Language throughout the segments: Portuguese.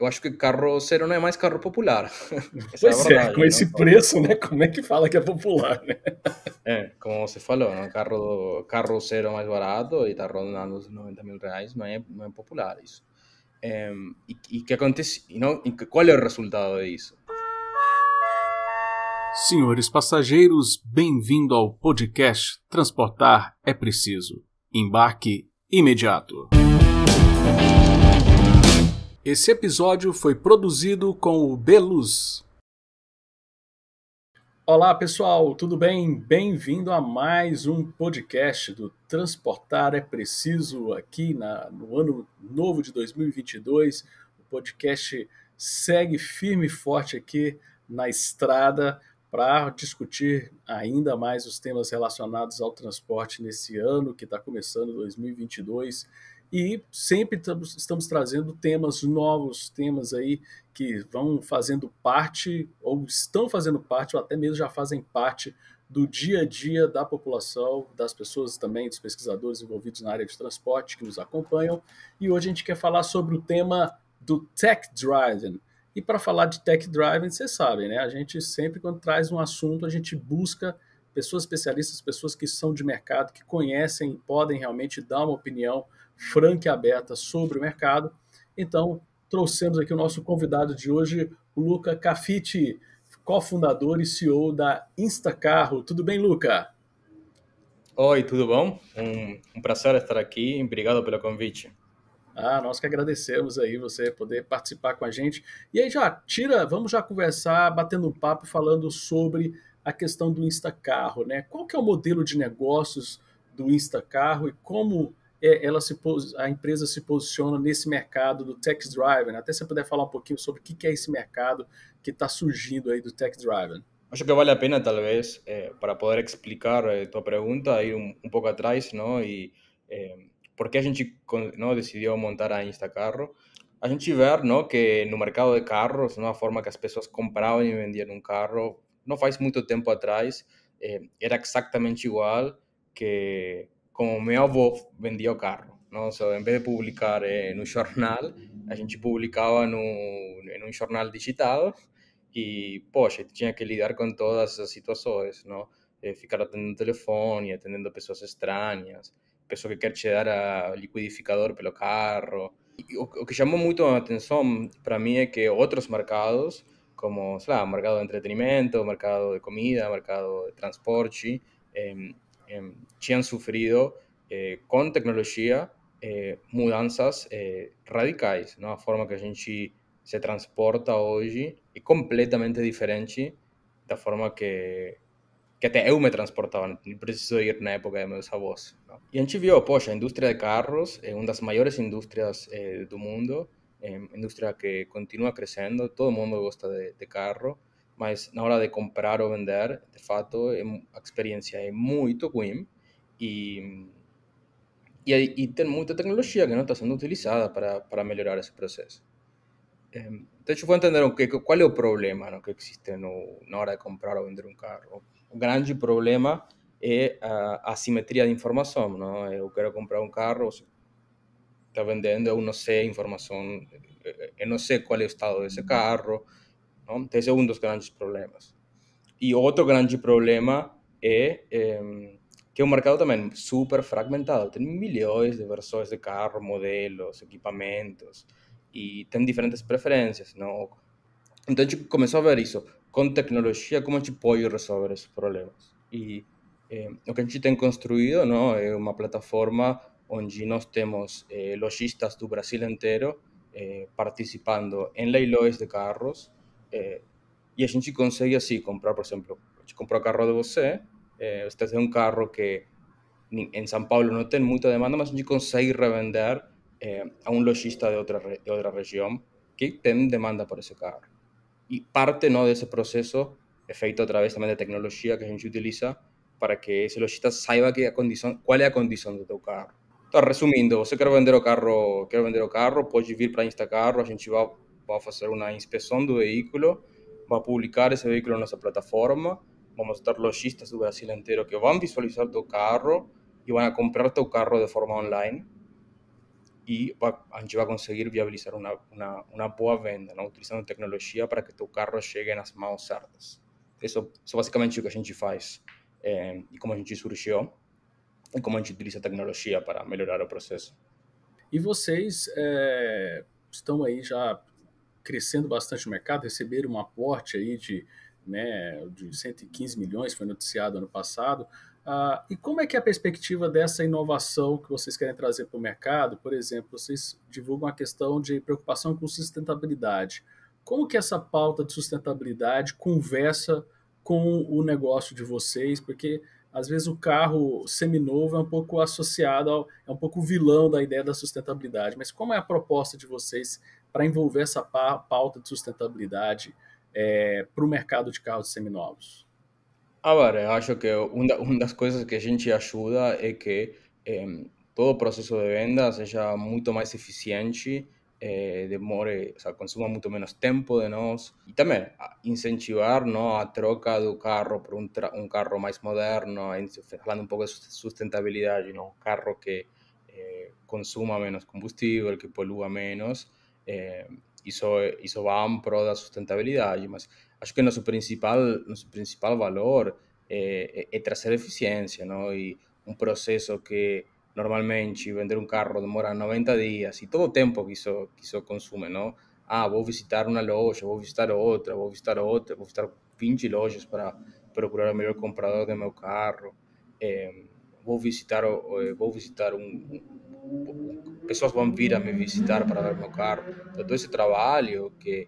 eu acho que carro zero não é mais carro popular. É pois é, verdade, é com né? esse não? preço, né? Como é que fala que é popular, né? É, como você falou, né? carro, carro zero mais barato e tá rodando os 90 mil reais, não é, não é popular isso. É, e, o que acontece? E não, e qual é o resultado disso? Senhores passageiros, bem-vindo ao podcast Transportar é Preciso. Embarque imediato. Esse episódio foi produzido com o Beluz. Olá pessoal, tudo bem? Bem-vindo a mais um podcast do Transportar é Preciso aqui na, no ano novo de 2022. O podcast segue firme e forte aqui na estrada para discutir ainda mais os temas relacionados ao transporte nesse ano que está começando 2022 e sempre estamos trazendo temas novos, temas aí que vão fazendo parte, ou estão fazendo parte, ou até mesmo já fazem parte do dia a dia da população, das pessoas também, dos pesquisadores envolvidos na área de transporte que nos acompanham. E hoje a gente quer falar sobre o tema do tech driving. E para falar de tech driving, vocês sabem, né? A gente sempre, quando traz um assunto, a gente busca pessoas especialistas, pessoas que são de mercado, que conhecem, podem realmente dar uma opinião franca e aberta sobre o mercado. Então, trouxemos aqui o nosso convidado de hoje, o Luca Cafiti, cofundador e CEO da Instacarro. Tudo bem, Luca? Oi, tudo bom? Um, um prazer estar aqui. Obrigado pelo convite. Ah, nós que agradecemos aí você poder participar com a gente. E aí já tira, vamos já conversar, batendo um papo, falando sobre a questão do Instacarro, né? Qual que é o modelo de negócios do Instacarro e como é, ela se a empresa se posiciona nesse mercado do tech driven? Né? Até você puder falar um pouquinho sobre o que é esse mercado que está surgindo aí do tech driven. Acho que vale a pena talvez é, para poder explicar a é, tua pergunta ir um, um pouco atrás, não? Né? E por que a gente não né, decidiu montar a Instacarro? a gente vê, não, que no mercado de carros, não, a forma que as pessoas compravam e vendiam um carro não faz muito tempo atrás, eh, era exatamente igual que como meu avô vendia o carro. Não? So, em vez de publicar eh, no jornal, a gente publicava no, em um jornal digital e, poxa, tinha que lidar com todas as situações, não? Eh, ficar atendendo telefone, atendendo pessoas estranhas, pessoa que quer te dar a liquidificador pelo carro. O, o que chamou muito a atenção para mim é que outros mercados como, sei lá, mercado de entretenimiento, mercado de comida, mercado de transporte, eh, eh, tinham eh, com tecnologia mudanças radicais. A forma que a gente se transporta hoje é completamente diferente da forma que, que até eu me transportava, não preciso ir na época de meus avós. Não? E a gente viu, poxa, a indústria de carros é uma das maiores indústrias eh, do mundo, Em, industria que continúa creciendo todo el mundo gusta de, de, carro, mas na hora de comprar o vender, de fato, a em, experiencia es muy ruim y hay mucha tecnología que no está siendo utilizada para, para melhorar proceso. proceso em, Eh, de hecho, fue entender cuál es es problema que existe en la hora de comprar o vender un carro. El gran problema es la ah, asimetría de información, no yo eh, comprar un carro, está vendendo, eu não sei a informação, eu eh, eh, não sei qual é o estado desse carro. Não? Então, esse é um dos grandes problemas. E outro grande problema é, é que é um mercado também super fragmentado. Tem milhões de versões de carro, modelos, equipamentos e tem diferentes preferências. Não? Então a gente começou a ver isso. Com tecnologia, como a gente pode resolver esses problemas? E é, o que a gente tem construído não, é uma plataforma donde nos temos eh, lojistas Brasil entero eh, participando en em leilões de carros Y eh, e a gente consigue así comprar, por ejemplo, comprou carro de usted, eh, es de un carro que en em San Paulo no tiene mucha demanda, pero a gente consigue revender eh, a un um logista de otra de otra región que tiene demanda por ese carro. Y e parte ese proceso processo a feito través también de tecnología que a gente utiliza para que ese logista saiba cuál es la condición de tu carro. resumindo, você quer vender o carro, quer vender o carro, pode vir para Instacarro, a gente vai, vai fazer uma inspeção do veículo, vai publicar esse veículo na nossa plataforma, vamos ter lojistas do Brasil inteiro que vão visualizar teu carro e vão comprar teu carro de forma online e vai, a gente vai conseguir viabilizar uma, uma, uma boa venda, né, utilizando tecnologia para que teu carro chegue nas mãos certas. Isso, isso é basicamente o que a gente faz é, e como a gente surgiu como a gente utiliza a tecnologia para melhorar o processo. E vocês é, estão aí já crescendo bastante o mercado, receberam um aporte aí de, né, de 115 milhões, foi noticiado ano passado. Ah, e como é que é a perspectiva dessa inovação que vocês querem trazer para o mercado? Por exemplo, vocês divulgam a questão de preocupação com sustentabilidade. Como que essa pauta de sustentabilidade conversa com o negócio de vocês? Porque às vezes o carro seminovo é um pouco associado ao, é um pouco vilão da ideia da sustentabilidade. Mas como é a proposta de vocês para envolver essa pauta de sustentabilidade é, para o mercado de carros seminovos? Agora, eu acho que uma das coisas que a gente ajuda é que é, todo o processo de venda seja muito mais eficiente eh, demore, o sea, consuma mucho menos tiempo de nosotros. Y también, incentivar no a troca un carro por un carro más moderno, hablando un poco de sustentabilidad, un un carro que eh, consuma menos combustible, que polúa menos. Eh, hizo va en pro de la sustentabilidad. creo que nuestro principal, principal valor eh, e, es traer eficiencia y un proceso que normalmente vender um carro demora 90 dias e todo tempo que isso que isso consume, não Ah, vou visitar uma loja, vou visitar outra vou visitar outra vou visitar 20 lojas para procurar o melhor comprador de meu carro. vou visitar eh, vou visitar um, um, pessoas vão vir a me visitar para ver meu carro então, todo esse trabalho eh,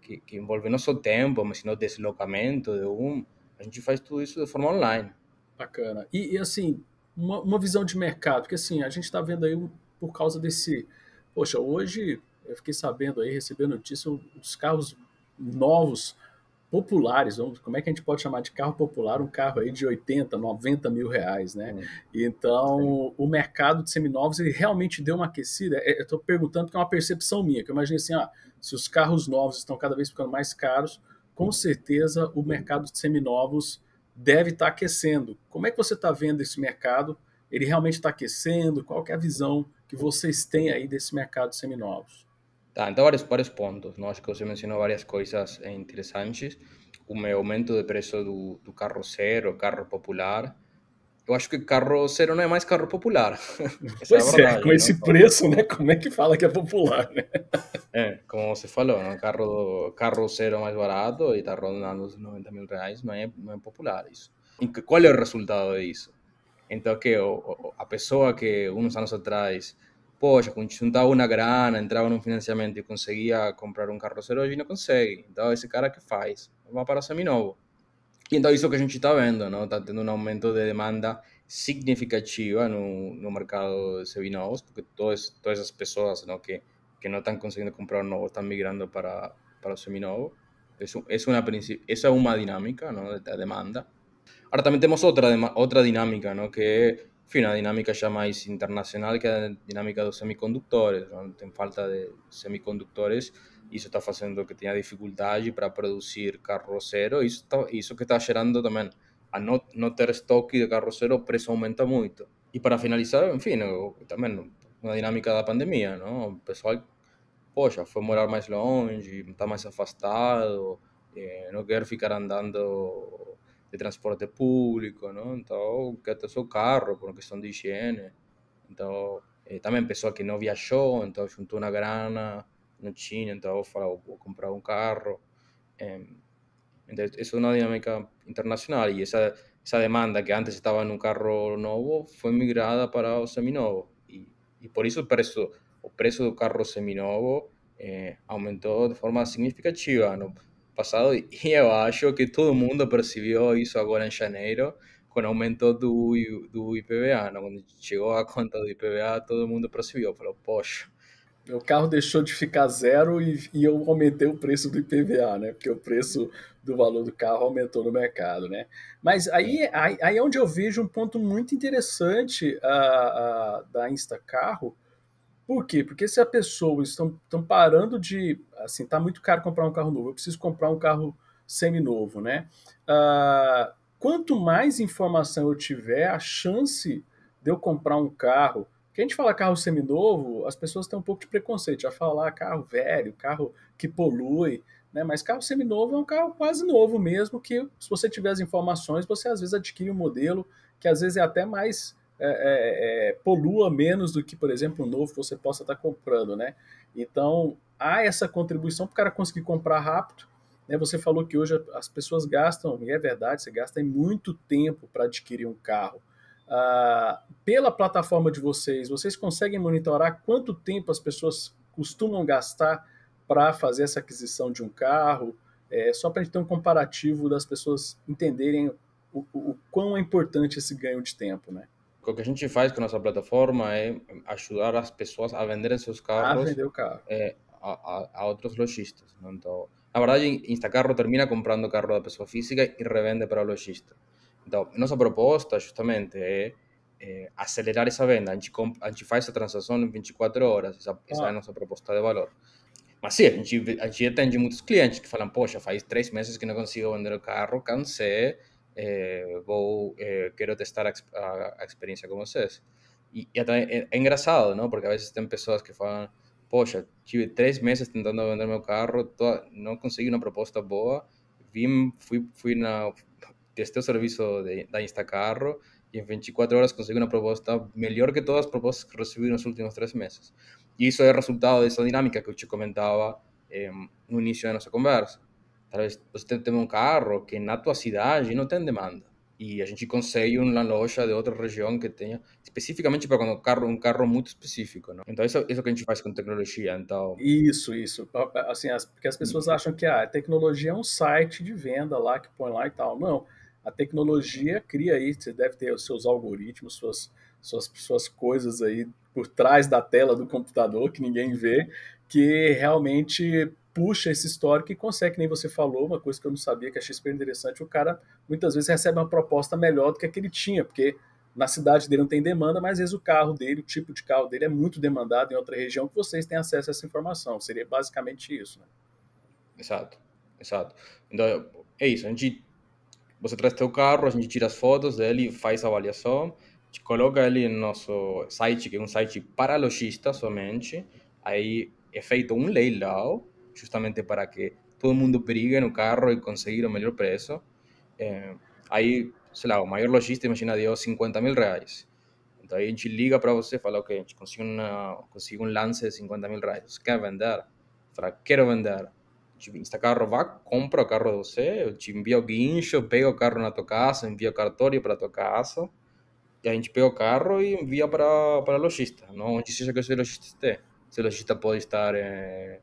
que, que, que envolve não só tempo mas sim deslocamento de um a gente faz tudo isso de forma online bacana e, e assim uma, uma visão de mercado, porque assim, a gente está vendo aí por causa desse. Poxa, hoje eu fiquei sabendo aí, recebendo notícia, os carros novos populares, como é que a gente pode chamar de carro popular um carro aí de 80, 90 mil reais, né? Hum. Então, Sim. o mercado de seminovos, ele realmente deu uma aquecida? É, eu estou perguntando que é uma percepção minha, que eu imagino assim, ah, se os carros novos estão cada vez ficando mais caros, com hum. certeza o hum. mercado de seminovos deve estar tá aquecendo. Como é que você está vendo esse mercado? Ele realmente está aquecendo? Qual é a visão que vocês têm aí desse mercado de seminovos? Tá, então vários, vários pontos. Não? Acho que você mencionou várias coisas eh, interessantes. O aumento de preço do, do carro zero, carro popular, eu acho que carro zero não é mais carro popular. Pois é, é. verdade, é com né? esse então, preço, né? Como é que fala que é popular, né? É, como você falou, né? carro, carro zero mais barato e tá rondando os 90 mil reais, não é, não é popular isso. E qual é o resultado disso? Então, que o, a pessoa que uns anos atrás, poxa, juntava uma grana, entrava num financiamento e conseguia comprar um carro zero, hoje não consegue. Então, esse cara que faz? Vai para seminovo. y então eso que a gente está vendo, no Está teniendo un aumento de demanda significativa en el mercado de seminovos, porque todas todas personas personas que que están consiguiendo comprar un nuevo están migrando para para o seminovo. es es una uma una dinámica demanda. Ahora también tenemos otra, otra dinámica, Que es una dinámica ya más internacional que la dinámica de los semiconductores, ¿no? falta de semiconductores isso está fazendo que tenha dificuldade para produzir carro zero, isso, tá, isso que está gerando também a não, não ter estoque de carro zero, o preço aumenta muito. E para finalizar, enfim, também uma dinâmica da pandemia, não? o pessoal, poxa, foi morar mais longe, está mais afastado, eh, não quer ficar andando de transporte público, não? então quer ter seu carro por uma questão de higiene. Então, eh, também pessoa que não viajou, então juntou uma grana, en China, entonces vos para comprar un carro. Em, entonces, es una dinámica internacional y esa, esa demanda que antes estaba en un carro nuevo fue migrada para el seminovo y, y por eso el precio, o precio carro seminovo eh, aumentó de forma significativa no pasado y yo que todo el mundo percibió hizo ahora en janeiro con aumento del IPVA, cuando llegó a cuenta del IPVA todo el mundo percibió, pero poxa, Meu carro deixou de ficar zero e, e, eu aumentei o preço do IPVA, né? Porque o preço do valor do carro aumentou no mercado, né? Mas aí, aí, aí é onde eu vejo um ponto muito interessante uh, uh, da Instacarro. Por quê? Porque se as pessoas estão, estão parando de... Assim, tá muito caro comprar um carro novo. Eu preciso comprar um carro semi-novo, né? Uh, quanto mais informação eu tiver, a chance de eu comprar um carro porque a gente fala carro seminovo, as pessoas têm um pouco de preconceito, já falar carro velho, carro que polui, né? Mas carro seminovo é um carro quase novo mesmo, que se você tiver as informações, você às vezes adquire um modelo que às vezes é até mais é, é, é, polua menos do que, por exemplo, um novo que você possa estar comprando, né? Então há essa contribuição para o cara conseguir comprar rápido. Né? Você falou que hoje as pessoas gastam, e é verdade, você gasta muito tempo para adquirir um carro. Uh, pela plataforma de vocês, vocês conseguem monitorar quanto tempo as pessoas costumam gastar para fazer essa aquisição de um carro? É, só para a gente ter um comparativo das pessoas entenderem o, o, o, quão é importante esse ganho de tempo, né? O que a gente faz com a nossa plataforma é ajudar as pessoas a venderem seus carros a, o carro. É, a, a, outros lojistas. Então, na verdade, Instacarro termina comprando o carro da pessoa física e revende para o lojista. Então, nossa proposta justamente é, é acelerar essa venda. A gente, a gente, faz essa transação em 24 horas, essa, essa é ah. a nossa proposta de valor. Mas sim, a gente, a gente atende muitos clientes que falam, poxa, faz três meses que não consigo vender o carro, cansei, é, vou, é, quero testar a, a, a, experiência com vocês. E, e é, é, engraçado, não? porque às vezes tem pessoas que falam, poxa, tive três meses tentando vender meu carro, tô, não consegui uma proposta boa, vim, fui, fui na testé o serviço de, da Instacarro e em 24 horas consegui uma proposta melhor que todas as propostas que recebi nos últimos três meses. e isso é resultado dessa dinâmica que yo comentaba eh, no início da nossa conversa. Talvez você tenha um carro que na tua cidade não tem demanda e a gente consegue uma loja de outra região que tenha especificamente para um carro um carro muito específico, né? Então isso, isso que a gente faz com tecnologia, então. Isso, isso. Assim, as, porque as pessoas uhum. acham que ah, a tecnologia é um site de venda lá que põe lá e tal. Não a tecnologia cria aí, você deve ter os seus algoritmos, suas, suas, suas coisas aí por trás da tela do computador que ninguém vê, que realmente puxa esse histórico e consegue, nem você falou, uma coisa que eu não sabia, que achei super interessante, o cara muitas vezes recebe uma proposta melhor do que a que ele tinha, porque na cidade dele não tem demanda, mas às vezes o carro dele, o tipo de carro dele é muito demandado em outra região que vocês têm acesso a essa informação. Seria basicamente isso, né? Exato, exato. Então, é isso, a gente você traz teu carro, a gente tira as fotos dele, faz a avaliação, coloca ele no nosso site, que é um site para lojista somente. Aí é feito um leilão, justamente para que todo mundo brigue no carro e conseguir o melhor preço. É, aí, sei lá, o maior lojista, imagina, deu 50 mil reais. Então aí a gente liga para você e fala, ok, a gente conseguiu, uma, um lance de 50 mil reais. Quer vender? Fala, quero vender te insta carro, vá, compra o carro de você, eu te envio o guincho, pega o carro na tua casa, envia o cartório para tua casa, e a gente pega o carro e envia para para lojista, não onde seja que esse lojista esteja. Esse lojista pode estar é,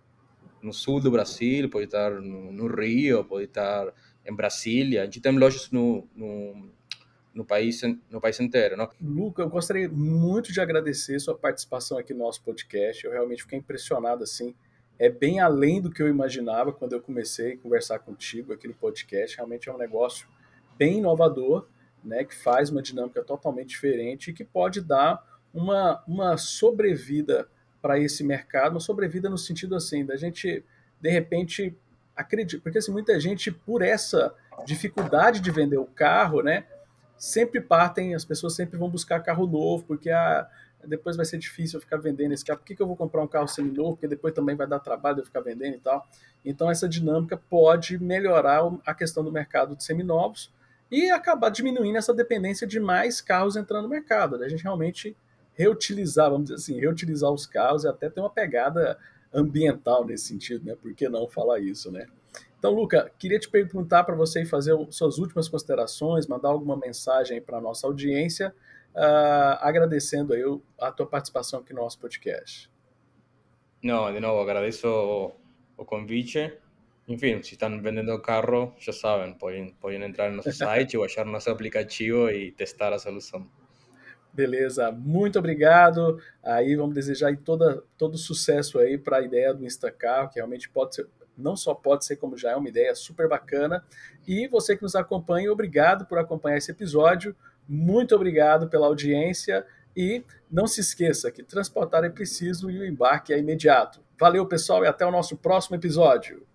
no sul do Brasil, pode estar no, no, Rio, pode estar em Brasília, a gente tem lojas no, no no país, no país inteiro. Não? Luca, eu gostaria muito de agradecer sua participação aqui no nosso podcast. Eu realmente fiquei impressionado assim é bem além do que eu imaginava quando eu comecei a conversar contigo aqui no podcast. Realmente é um negócio bem inovador, né, que faz uma dinâmica totalmente diferente e que pode dar uma, uma sobrevida para esse mercado, uma sobrevida no sentido assim, da gente, de repente, acredita, porque assim, muita gente, por essa dificuldade de vender o carro, né, sempre partem, as pessoas sempre vão buscar carro novo, porque a ah, depois vai ser difícil eu ficar vendendo esse carro, por que, que eu vou comprar um carro semi-novo, porque depois também vai dar trabalho eu ficar vendendo e tal. Então essa dinâmica pode melhorar a questão do mercado de seminovos e acabar diminuindo essa dependência de mais carros entrando no mercado, né? a gente realmente reutilizar, vamos dizer assim, reutilizar os carros e até ter uma pegada ambiental nesse sentido, né? Por que não falar isso, né? Então, Luca, queria te perguntar para você fazer suas últimas considerações, mandar alguma mensagem para a nossa audiência, uh, agradecendo aí a tua participação aqui no nosso podcast. Não, de novo, agradeço o, o convite. Enfim, se estão vendendo carro, já sabem, podem, podem entrar no nosso site, baixar nosso aplicativo e testar a solução. Beleza, muito obrigado. Aí vamos desejar aí toda, todo sucesso aí para a ideia do Instacar, que realmente pode ser, não só pode ser, como já é uma ideia super bacana. E você que nos acompanha, obrigado por acompanhar esse episódio. Muito obrigado pela audiência e não se esqueça que transportar é preciso e o embarque é imediato. Valeu, pessoal, e até o nosso próximo episódio.